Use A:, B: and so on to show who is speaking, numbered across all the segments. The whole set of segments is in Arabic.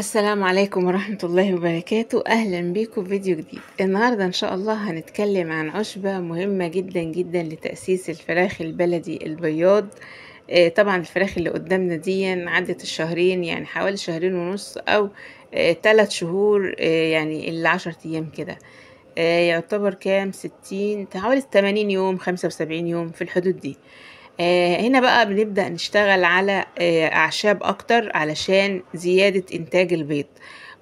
A: السلام عليكم ورحمة الله وبركاته أهلا بكم في فيديو جديد النهاردة إن شاء الله هنتكلم عن عشبة مهمة جدا جدا لتأسيس الفراخ البلدي البياض آه، طبعا الفراخ اللي قدامنا دي عدت الشهرين يعني حوالي شهرين ونص أو آه، تلات شهور آه، يعني العشر أيام كده يعتبر كام ستين حوالي تمانين يوم خمسة وسبعين يوم في الحدود دي آه، هنا بقى بنبدأ نشتغل على آه، أعشاب أكتر علشان زيادة إنتاج البيض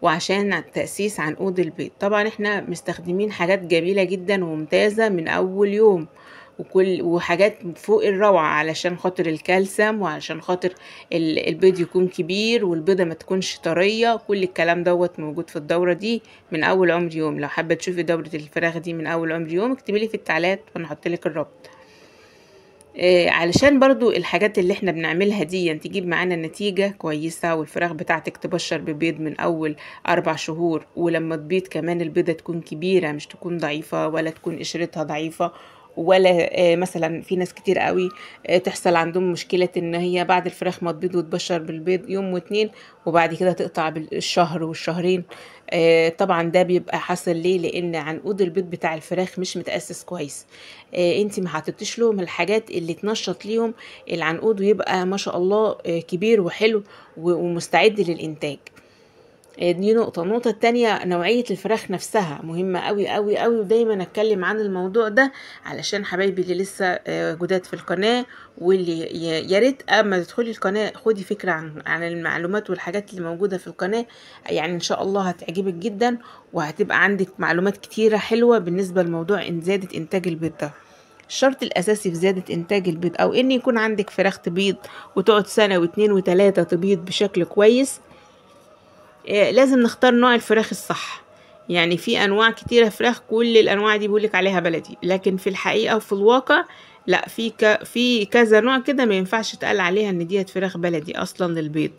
A: وعشان تأسيس عنقود البيض طبعا احنا مستخدمين حاجات جميلة جدا وممتازة من أول يوم وكل وحاجات فوق الروعة علشان خاطر الكالسيوم وعشان خاطر البيض يكون كبير والبيضة ما تكونش طرية كل الكلام دوت موجود في الدورة دي من أول عمر يوم لو حابة تشوفي دورة الفراخ دي من أول عمر يوم اكتبيلي في التعليقات وأنا لك الرابط آه، علشان برضو الحاجات اللي احنا بنعملها دي يعني تجيب معانا نتيجة كويسة والفراخ بتاعتك تبشر ببيض من أول أربع شهور ولما تبيض كمان البيضة تكون كبيرة مش تكون ضعيفة ولا تكون قشرتها ضعيفة ولا آه، مثلا في ناس كتير قوي آه، تحصل عندهم مشكلة ان هي بعد الفراخ ما تبيض وتبشر بالبيض يوم واتنين وبعد كده تقطع بالشهر والشهرين آه، طبعا ده بيبقى حصل ليه لان عنقود البيض بتاع الفراخ مش متأسس كويس انت ما حطيتيش لهم الحاجات اللي تنشط ليهم العنقود ويبقى ما شاء الله كبير وحلو ومستعد للانتاج آه، دي نقطة النقطة التانية نوعية الفراخ نفسها مهمة قوي قوي قوي ودايما اتكلم عن الموضوع ده علشان حبايبي اللي لسه آه، جداد في القناة واللي يا ريت اما تدخلي القناة خدي فكرة عن عن المعلومات والحاجات اللي موجودة في القناة يعني ان شاء الله هتعجبك جدا وهتبقى عندك معلومات كتيرة حلوة بالنسبة لموضوع ان زادت انتاج البيض ده الشرط الأساسي في زيادة إنتاج البيض أو إن يكون عندك فراخ تبيض وتقعد سنة واتنين وتلاتة تبيض بشكل كويس آه، لازم نختار نوع الفراخ الصح يعني في انواع كتيرة فراخ كل الانواع دي بيقولك عليها بلدي لكن في الحقيقة وفي الواقع لا في ك... في كذا نوع كده ما ينفعش تقال عليها ان ديت فراخ بلدي اصلا للبيض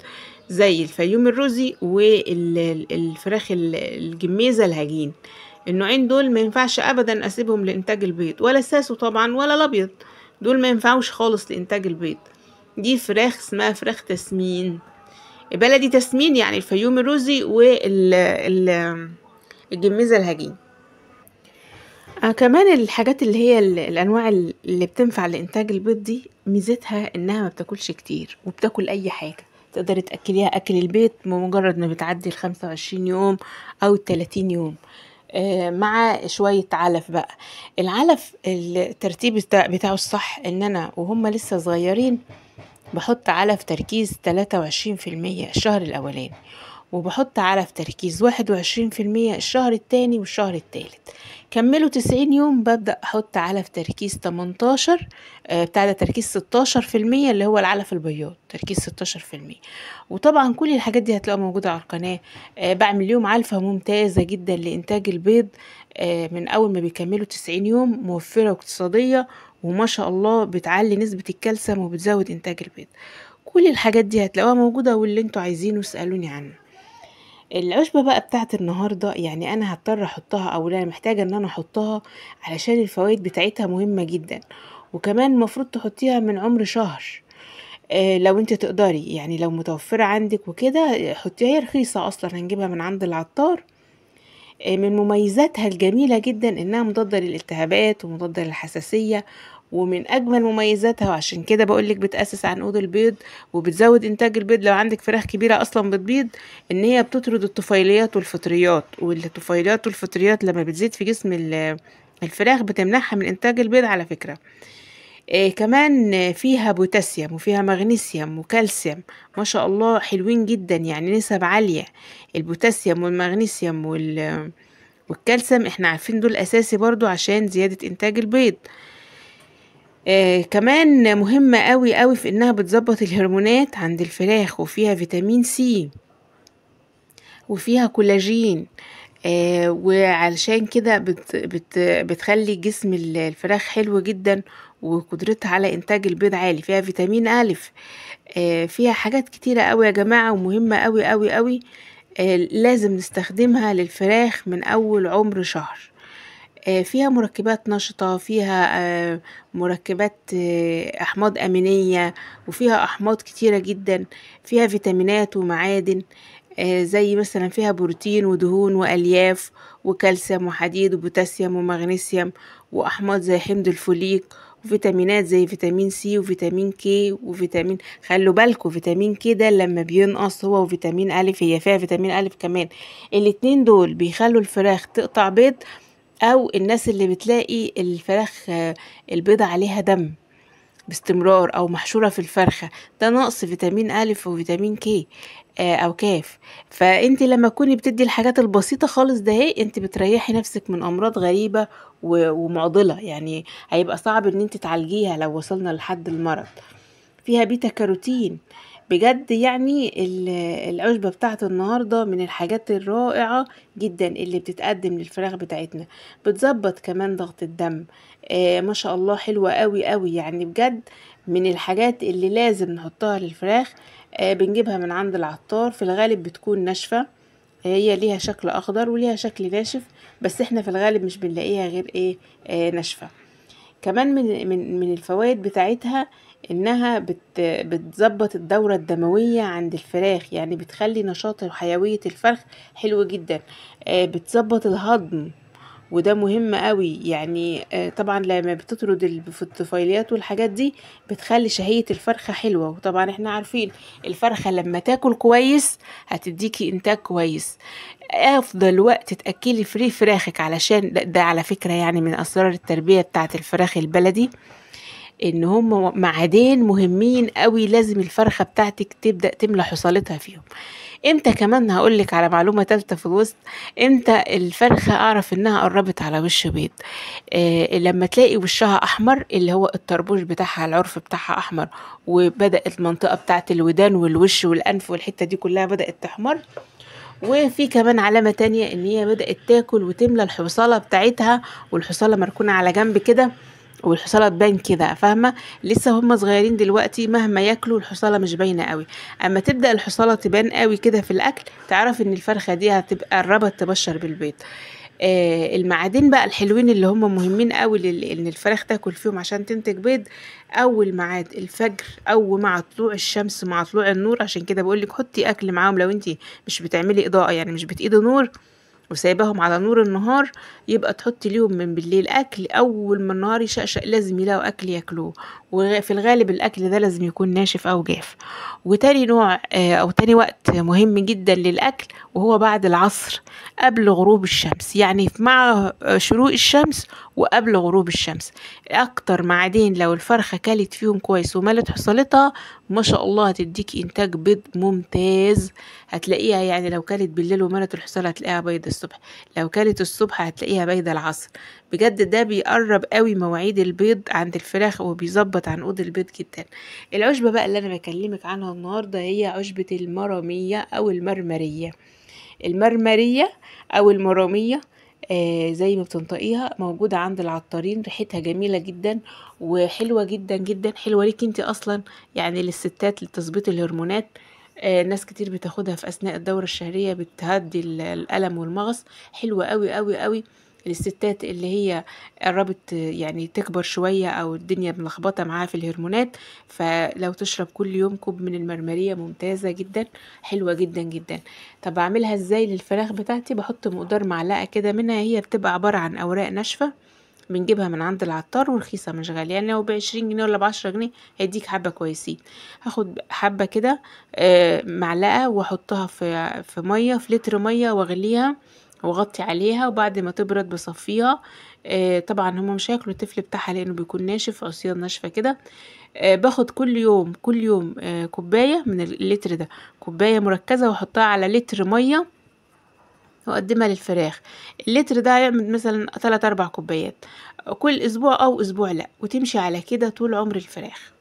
A: زي الفيوم الرزي والفراخ الجميزة الهجين النوعين دول ما ينفعش ابدا اسيبهم لانتاج البيض ولا الساسو طبعا ولا الابيض دول ما ينفعوش خالص لانتاج البيض دي فراخ اسمها فراخ تسمين بلدي تسمين يعني الفيوم الرزي والجميزة الهجين آه كمان الحاجات اللي هي الانواع اللي بتنفع لانتاج البيض دي ميزتها انها ما بتاكلش كتير وبتاكل اي حاجه تقدري تاكليها اكل البيت بمجرد ما بتعدي الخمسة وعشرين يوم او التلاتين يوم آه، مع شوية علف بقى العلف الترتيب بتاعه الصح ان انا وهم لسه صغيرين بحط علف تركيز تلاتة في المية الشهر الأولاني وبحط علف تركيز واحد في المية الشهر التاني والشهر التالت كملوا تسعين يوم ببدأ أحط علف تركيز تمنتاشر آه، بتاع ده تركيز ستاشر في المية اللي هو العلف البياض تركيز ستاشر في المية وطبعا كل الحاجات دي هتلاقوها موجودة على القناة آه، بعمل يوم علفة ممتازة جدا لإنتاج البيض آه، من أول ما بيكملوا تسعين يوم موفرة واقتصادية وما شاء الله بتعلي نسبة الكالسيوم وبتزود إنتاج البيض كل الحاجات دي هتلاقوها موجودة واللي انتوا عايزينه اسألوني عنه العشبة بقى بتاعت النهاردة يعني انا هضطر احطها او لا محتاجة ان انا احطها علشان الفوائد بتاعتها مهمة جدا وكمان المفروض تحطيها من عمر شهر آه لو انت تقدري يعني لو متوفرة عندك وكده حطيها هي رخيصة اصلا هنجيبها من عند العطار آه، من مميزاتها الجميلة جدا إنها مضادة للالتهابات ومضادة للحساسية ومن أجمل مميزاتها وعشان كده بقولك بتأسس عنقود البيض وبتزود إنتاج البيض لو عندك فراخ كبيرة أصلا بتبيض إن هي بتطرد الطفيليات والفطريات والطفيليات والفطريات لما بتزيد في جسم الفراخ بتمنعها من إنتاج البيض على فكرة آه، كمان فيها بوتاسيوم وفيها مغنيسيوم وكالسيوم ما شاء الله حلوين جدا يعني نسب عالية البوتاسيوم والمغنيسيوم وال والكالسيوم احنا عارفين دول اساسي برضو عشان زيادة انتاج البيض آه كمان مهمة قوي قوي في انها بتظبط الهرمونات عند الفراخ وفيها فيتامين سي وفيها كولاجين آه وعلشان كده بت بت بتخلي جسم الفراخ حلو جدا وقدرتها على انتاج البيض عالي فيها فيتامين الف آه، فيها حاجات كتيره قوي يا جماعه ومهمه قوي قوي قوي آه، لازم نستخدمها للفراخ من اول عمر شهر آه، فيها مركبات نشطة فيها مركبات أحماض أمينية وفيها أحماض كتيرة جدا فيها فيتامينات ومعادن آه، زي مثلا فيها بروتين ودهون والياف وكالسيوم وحديد وبوتاسيوم ومغنيسيوم واحماض زي حمض الفوليك وفيتامينات زي فيتامين سي وفيتامين كي وفيتامين خلوا بالكم فيتامين كي ده لما بينقص هو وفيتامين الف هي فيها فيتامين الف كمان الاتنين دول بيخلوا الفراخ تقطع بيض او الناس اللي بتلاقي الفراخ آه، البيضة عليها دم باستمرار أو محشورة في الفرخة ده نقص فيتامين أ وفيتامين كي آه، او كاف فانت لما تكوني بتدي الحاجات البسيطه خالص ده إيه، انت بتريحي نفسك من امراض غريبه ومعضله يعني هيبقى صعب ان انت تعالجيها لو وصلنا لحد المرض فيها بيتا كاروتين بجد يعني العشبة بتاعت النهاردة من الحاجات الرائعة جدا اللي بتتقدم للفراخ بتاعتنا بتظبط كمان ضغط الدم آه ما شاء الله حلوة قوي قوي يعني بجد من الحاجات اللي لازم نحطها للفراخ آه بنجيبها من عند العطار في الغالب بتكون ناشفة هي ليها شكل اخضر وليها شكل ناشف بس احنا في الغالب مش بنلاقيها غير ايه آه ناشفه كمان من من من الفوائد بتاعتها إنها بتظبط الدورة الدموية عند الفراخ يعني بتخلي نشاط وحيوية الفرخ حلو جدا آه، بتظبط الهضم وده مهم قوي يعني آه، طبعا لما بتطرد الفوتوفايليات والحاجات دي بتخلي شهية الفرخة حلوة وطبعا احنا عارفين الفرخة لما تاكل كويس هتديكي انتاج كويس افضل وقت تاكلي فري فراخك علشان ده على فكره يعني من اسرار التربيه بتاعت الفراخ البلدي ان هم معادين مهمين قوي لازم الفرخه بتاعتك تبدا تملى حصالتها فيهم امتى كمان هقولك على معلومه ثالثه في الوسط امتى الفرخه اعرف انها قربت على وش بيض إيه لما تلاقي وشها احمر اللي هو الطربوش بتاعها العرف بتاعها احمر وبدات المنطقه بتاعت الودان والوش والانف والحته دي كلها بدات تحمر وفي كمان علامة تانية ان هي بدأت تاكل وتملى الحصالة بتاعتها والحصالة مركونة على جنب كده والحصاله تبان كده فاهمه لسه هم صغيرين دلوقتي مهما ياكلوا الحصاله مش باينه قوي اما تبدا الحصاله تبان قوي كده في الاكل تعرف ان الفرخه دي هتبقى قربت تبشر بالبيض آه المعادن بقى الحلوين اللي هم مهمين قوي ان الفراخ تاكل فيهم عشان تنتج بيض اول معاد الفجر او مع طلوع الشمس مع طلوع النور عشان كده بقول لك حطي اكل معاهم لو انت مش بتعملي اضاءه يعني مش بتقيدي نور وسايباهم على نور النهار يبقى تحطي ليهم من بالليل اكل اول ما النهار يشقشق لازم يلاقوا اكل ياكلوه وفي الغالب الأكل ده لازم يكون ناشف أو جاف وتاني نوع آه، أو تاني وقت مهم جدا للأكل وهو بعد العصر قبل غروب الشمس يعني مع شروق الشمس وقبل غروب الشمس أكتر معادين لو الفرخة كلت فيهم كويس وملت حصلتها ما شاء الله هتديك إنتاج بيض ممتاز هتلاقيها يعني لو كلت بالليل وملت الحصالة هتلاقيها بيضة الصبح لو كلت الصبح هتلاقيها بيضة العصر بجد ده بيقرب قوي مواعيد البيض عند الفراخ وبيظبط بتنبت عنقود البيض جدا العشبة بقى اللي أنا بكلمك عنها النهاردة هي عشبة المرامية أو المرمرية المرمرية أو المرامية آه زي ما بتنطقيها موجودة عند العطارين ريحتها جميلة جدا وحلوة جدا جدا حلوة ليك انت اصلا يعني للستات لتظبيط الهرمونات آه ناس كتير بتاخدها في اثناء الدورة الشهرية بتهدي الالم والمغص حلوة قوي قوي قوي الستات اللي هي قربت يعني تكبر شوية أو الدنيا ملخبطة معاها في الهرمونات فلو تشرب كل يوم كوب من المرمرية ممتازة جدا حلوة جدا جدا طب أعملها إزاي للفراخ بتاعتي بحط مقدار معلقة كده منها هي بتبقى عبارة عن أوراق ناشفة بنجيبها من عند العطار ورخيصة مش غالية يعني لو بعشرين جنيه ولا بعشرة جنيه هيديك حبة كويسين هاخد حبة كده آه، معلقة واحطها في, في مية في لتر مية واغليها وغطي عليها وبعد ما تبرد بصفيها آه، طبعا هما مش هياكلوا الطفل بتاعها لانه بيكون ناشف عصيان ناشفه كده آه، باخد كل يوم كل يوم آه، كوبايه من اللتر ده كوبايه مركزه واحطها على لتر ميه واقدمها للفراخ اللتر ده هيعمل مثلا 3 4 كوبايات كل اسبوع او اسبوع لا وتمشي على كده طول عمر الفراخ